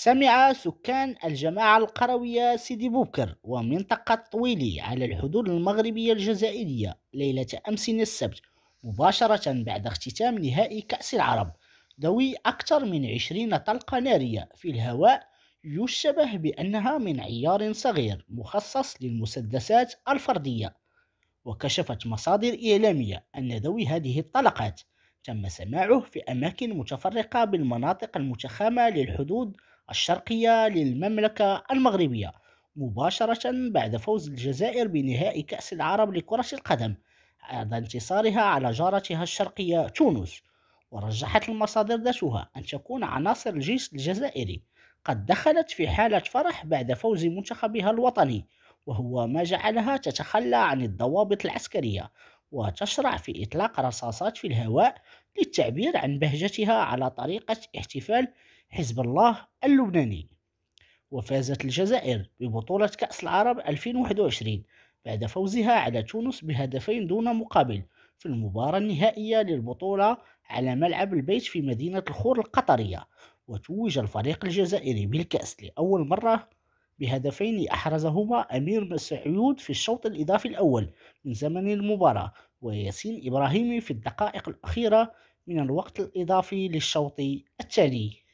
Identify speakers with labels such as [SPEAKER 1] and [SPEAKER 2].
[SPEAKER 1] سمع سكان الجماعة القروية سيدي بوبكر ومنطقة طويلي على الحدود المغربية الجزائرية ليلة أمس السبت مباشرة بعد اختتام نهائي كأس العرب ذوي أكثر من عشرين طلقة نارية في الهواء يشبه بأنها من عيار صغير مخصص للمسدسات الفردية وكشفت مصادر إعلامية أن ذوي هذه الطلقات تم سماعه في أماكن متفرقة بالمناطق المتخامة للحدود الشرقية للمملكة المغربية مباشرة بعد فوز الجزائر بنهائي كأس العرب لكرة القدم بعد انتصارها على جارتها الشرقية تونس ورجحت المصادر ذاتها أن تكون عناصر الجيش الجزائري قد دخلت في حالة فرح بعد فوز منتخبها الوطني وهو ما جعلها تتخلى عن الضوابط العسكرية وتشرع في إطلاق رصاصات في الهواء للتعبير عن بهجتها على طريقة احتفال حزب الله اللبناني وفازت الجزائر ببطولة كأس العرب 2021 بعد فوزها على تونس بهدفين دون مقابل في المباراة النهائية للبطولة على ملعب البيت في مدينة الخور القطرية وتوج الفريق الجزائري بالكأس لأول مرة بهدفين أحرزهما أمير مسعود في الشوط الإضافي الأول من زمن المباراة وياسين إبراهيمي في الدقائق الأخيرة من الوقت الإضافي للشوط التالي